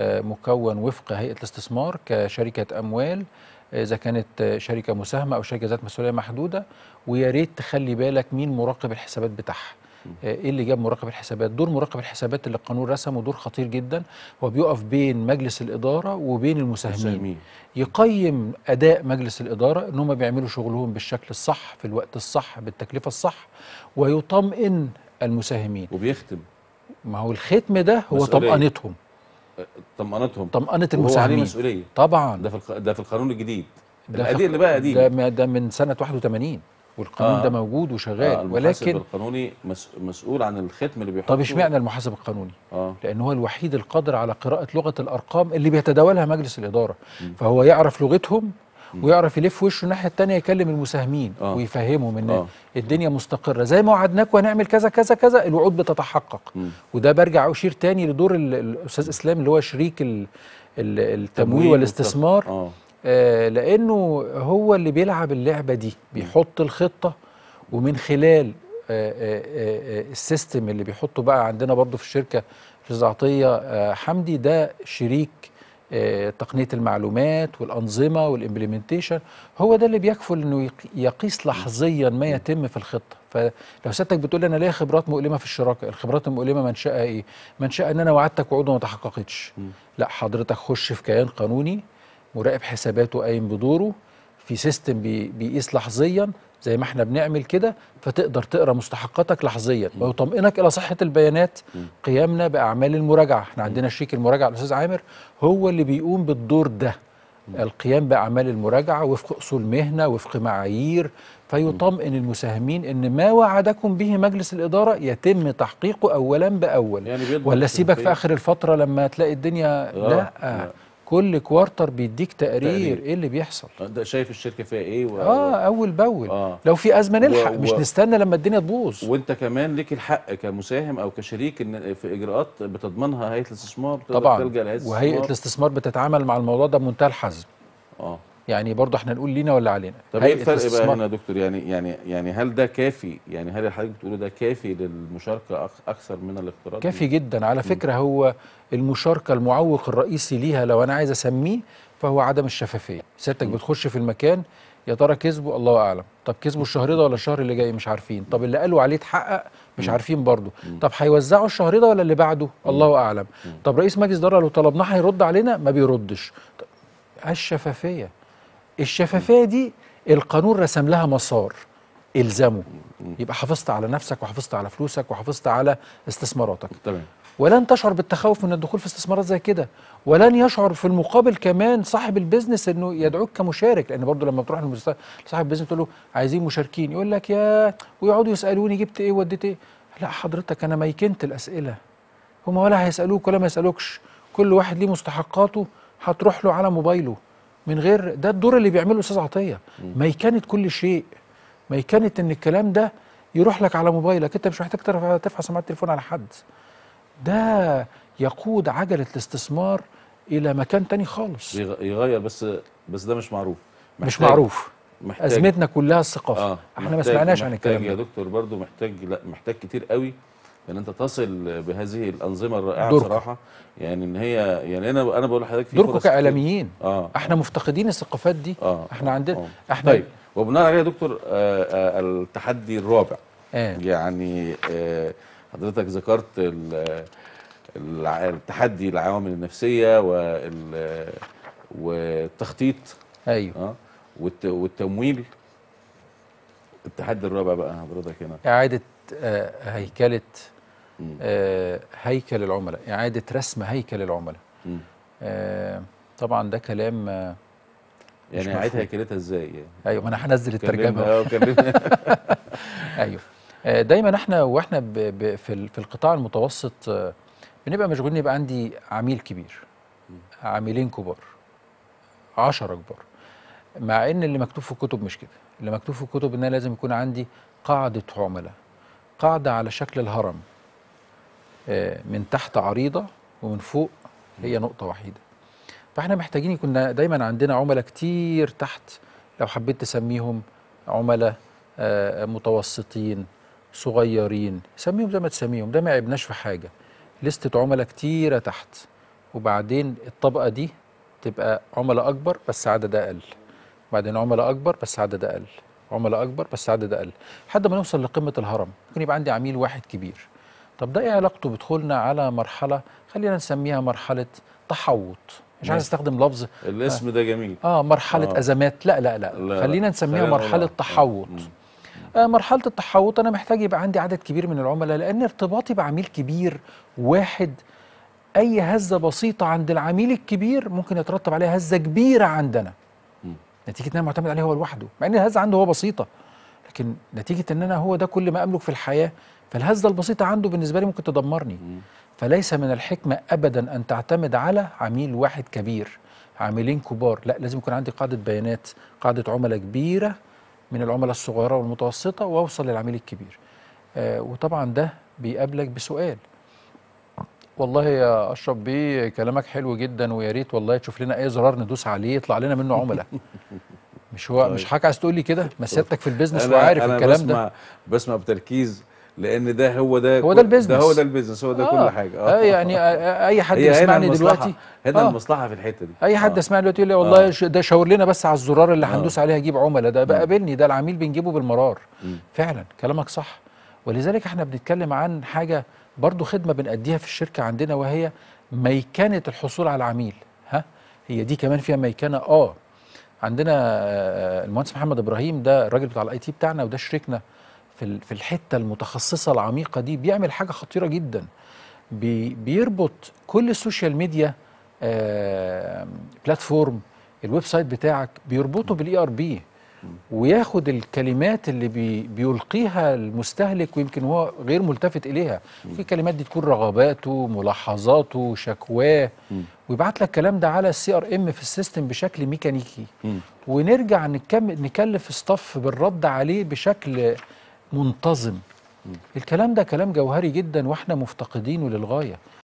مكون وفق هيئه الاستثمار كشركه اموال اذا كانت شركه مساهمه او شركه ذات مسؤوليه محدوده ويا ريت تخلي بالك مين مراقب الحسابات بتاعها ايه اللي جاب مراقب الحسابات دور مراقب الحسابات اللي القانون رسمه دور خطير جدا هو بيقف بين مجلس الاداره وبين المساهمين مساهمين. يقيم اداء مجلس الاداره ان هم بيعملوا شغلهم بالشكل الصح في الوقت الصح بالتكلفه الصح ويطمئن المساهمين وبيختم ما هو الختم ده هو طمأنتهم طمأنتهم طمأنت المساهمين مسؤولية طبعا ده في ده في القانون الجديد القديم اللي بقى قديم ده ده من سنة 81 والقانون آه ده موجود وشغال آه المحاسب ولكن القانوني مسؤول عن الختم اللي بيحطه طب اشمعنى المحاسب القانوني؟ آه لان هو الوحيد القادر على قراءة لغة الارقام اللي بيتداولها مجلس الادارة فهو يعرف لغتهم ويعرف يلف وشه الناحيه الثانيه يكلم المساهمين آه. ويفهمهم ان آه. الدنيا مستقره زي ما وعدناك وهنعمل كذا كذا كذا الوعود بتتحقق م. وده برجع اشير تاني لدور الاستاذ اسلام اللي هو شريك الـ الـ التمويل والاستثمار آه. آه لانه هو اللي بيلعب اللعبه دي بيحط الخطه ومن خلال آه، آه، آه، السيستم اللي بيحطه بقى عندنا برضه في الشركه في عطيه حمدي ده شريك آه، تقنيه المعلومات والانظمه والامبلمنتيشن هو ده اللي بيكفل انه يقيس لحظيا ما يتم في الخطه فلو سيادتك بتقول انا ليا خبرات مؤلمه في الشراكه الخبرات المؤلمه منشاها ايه منشاها ان انا وعدتك وعوده ما تحققتش لا حضرتك خش في كيان قانوني مراقب حساباته قايم بدوره في سيستم بيقيس لحظيا زي ما احنا بنعمل كده فتقدر تقرا مستحقاتك لحظيا ويطمئنك الى صحه البيانات قيامنا باعمال المراجعه احنا عندنا شريك المراجعه الاستاذ عامر هو اللي بيقوم بالدور ده القيام باعمال المراجعه وفق اصول مهنه وفق معايير فيطمئن المساهمين ان ما وعدكم به مجلس الاداره يتم تحقيقه اولا باول يعني ولا سيبك في اخر الفتره لما تلاقي الدنيا آه. لا, لا. كل كوارتر بيديك تقرير, تقرير. ايه اللي بيحصل انت آه، شايف الشركه فيها ايه و... اه اول باول آه. لو في ازمه نلحق و... مش نستنى لما الدنيا تبوظ وانت كمان ليك الحق كمساهم او كشريك ان في اجراءات بتضمنها هيئه الاستثمار طبعا وهيئه الاستثمار بتتعامل مع الموضوع ده بمنتهى الحزم اه يعني برضه احنا نقول لينا ولا علينا طب ايه الفرق بقى هنا يا دكتور يعني يعني يعني هل ده كافي يعني هل حضرتك بتقوله ده كافي للمشاركه اكثر من الاقتراض كافي يعني جدا على فكره هو المشاركه المعوق الرئيسي ليها لو انا عايز اسميه فهو عدم الشفافيه سيادتك بتخش في المكان يا ترى كذبه الله اعلم طب كذبه الشهر ده ولا الشهر اللي جاي مش عارفين طب اللي قالوا عليه اتحقق مش عارفين برضه طب هيوزعوا الشهر ده ولا اللي بعده الله اعلم طب رئيس مجلس اداره لو طلبناه هيرد علينا ما بيردش الشفافيه الشفافيه دي القانون رسم لها مسار الزمه يبقى حافظت على نفسك وحافظت على فلوسك وحافظت على استثماراتك تمام ولن تشعر بالتخوف من الدخول في استثمارات زي كده ولن يشعر في المقابل كمان صاحب البيزنس انه يدعوك كمشارك لان برضه لما بتروح لصاحب البيزنس تقول له عايزين مشاركين يقول لك يا ويقعدوا يسالوني جبت ايه وديت ايه لا حضرتك انا ميكنت الاسئله هما ولا هيسالوك ولا ما يسالوكش كل واحد ليه مستحقاته هتروح له على موبايله من غير ده الدور اللي بيعمله استاذ عطيه ميكنه كل شيء ميكنه ان الكلام ده يروح لك على موبايلك انت مش محتاج تفحص سماعه التليفون على حد ده يقود عجله الاستثمار الى مكان تاني خالص يغير بس بس ده مش معروف مش معروف محتاج ازمتنا كلها الثقافه آه احنا ما سمعناش عن الكلام ده يا دكتور برضو محتاج لا محتاج كتير قوي ان انت تصل بهذه الانظمه الرائعه دورك. صراحه يعني ان هي يعني انا انا بقول لحضرتك في دوركم كاعلاميين اه احنا مفتقدين الثقافات دي آه. احنا عندنا آه. احنا طيب وبناء عليها يا دكتور آه آه التحدي الرابع آه. يعني آه حضرتك ذكرت التحدي العوامل النفسيه والتخطيط ايوه آه والتمويل التحدي الرابع بقى حضرتك هنا اعاده آه، هيكله آه، هيكل العملاء إعادة يعني رسم هيكل العملاء آه، طبعا ده كلام آه، يعني إعادة هيكلتها ازاي يعني ايوه ما انا هنزل الترجمه ايوه دايما احنا واحنا في, في القطاع المتوسط بنبقى مشغولين يبقى عندي عميل كبير عميلين كبار عشرة كبار مع ان اللي مكتوب في الكتب مش كده اللي مكتوب في الكتب ان انا لازم يكون عندي قاعده عملاء قاعده على شكل الهرم آه، من تحت عريضه ومن فوق هي نقطه وحيده فاحنا محتاجين يكون دايما عندنا عملاء كتير تحت لو حبيت تسميهم عملاء آه، متوسطين صغيرين سميهم زي ما تسميهم ده ما عيبناش في حاجه لستة عملاء كتيره تحت وبعدين الطبقه دي تبقى عملاء اكبر بس عدد اقل بعدين عملاء اكبر بس عدد اقل عملاء اكبر بس عدد اقل لحد ما نوصل لقمه الهرم يكون يبقى عندي عميل واحد كبير طب ده ايه علاقته بدخولنا على مرحله خلينا نسميها مرحله تحوط مش عايز استخدم لفظ الاسم آه. ده جميل اه مرحله آه. ازمات لا لا لا, لا خلينا نسميها مرحله تحوط آه مرحله التحوط انا محتاج يبقى عندي عدد كبير من العملاء لان ارتباطي بعميل كبير واحد اي هزه بسيطه عند العميل الكبير ممكن يترتب عليها هزه كبيره عندنا نتيجه ان انا معتمد عليه هو لوحده مع ان الهزه عنده هو بسيطه لكن نتيجه ان انا هو ده كل ما املك في الحياه فالهزه البسيطه عنده بالنسبه لي ممكن تدمرني فليس من الحكمه ابدا ان تعتمد على عميل واحد كبير عاملين كبار لا لازم يكون عندي قاعده بيانات قاعده عملاء كبيره من العملاء الصغيره والمتوسطه واوصل للعميل الكبير آه وطبعا ده بيقابلك بسؤال والله يا اشرف بيه كلامك حلو جدا ويا ريت والله تشوف لنا اي زرار ندوس عليه يطلع لنا منه عملاء مش هو طيب. مش حضرتك عايز تقول لي كده ما سيادتك في البيزنس وعارف الكلام بسمع ده انا بسمع بتركيز لان ده هو ده هو ده البيزنس ده هو ده البيزنس هو ده آه كل حاجه اه, آه. يعني اي حد يسمعني دلوقتي هنا آه المصلحه في الحته دي اي حد آه. يسمعني دلوقتي يقول لي والله آه. ده شاور لنا بس على الزرار اللي هندوس عليها اجيب عملاء ده بقابلني ده العميل بنجيبه بالمرار م. فعلا كلامك صح ولذلك احنا بنتكلم عن حاجه برضو خدمه بنأديها في الشركه عندنا وهي ميكنه الحصول على العميل ها هي دي كمان فيها ميكنه اه عندنا آه، المهندس محمد ابراهيم ده الراجل بتاع الاي تي بتاعنا وده شريكنا في في الحته المتخصصه العميقه دي بيعمل حاجه خطيره جدا بي بيربط كل السوشيال ميديا بلاتفورم الويب سايت بتاعك بيربطه بالاي ار e بي وياخد الكلمات اللي بي بيلقيها المستهلك ويمكن هو غير ملتفت اليها في كلمات دي تكون رغباته ملاحظاته شكواه ويبعت لك الكلام ده على السي ار ام في السيستم بشكل ميكانيكي ونرجع نكلف ستاف بالرد عليه بشكل منتظم الكلام ده كلام جوهري جدا واحنا مفتقدينه للغايه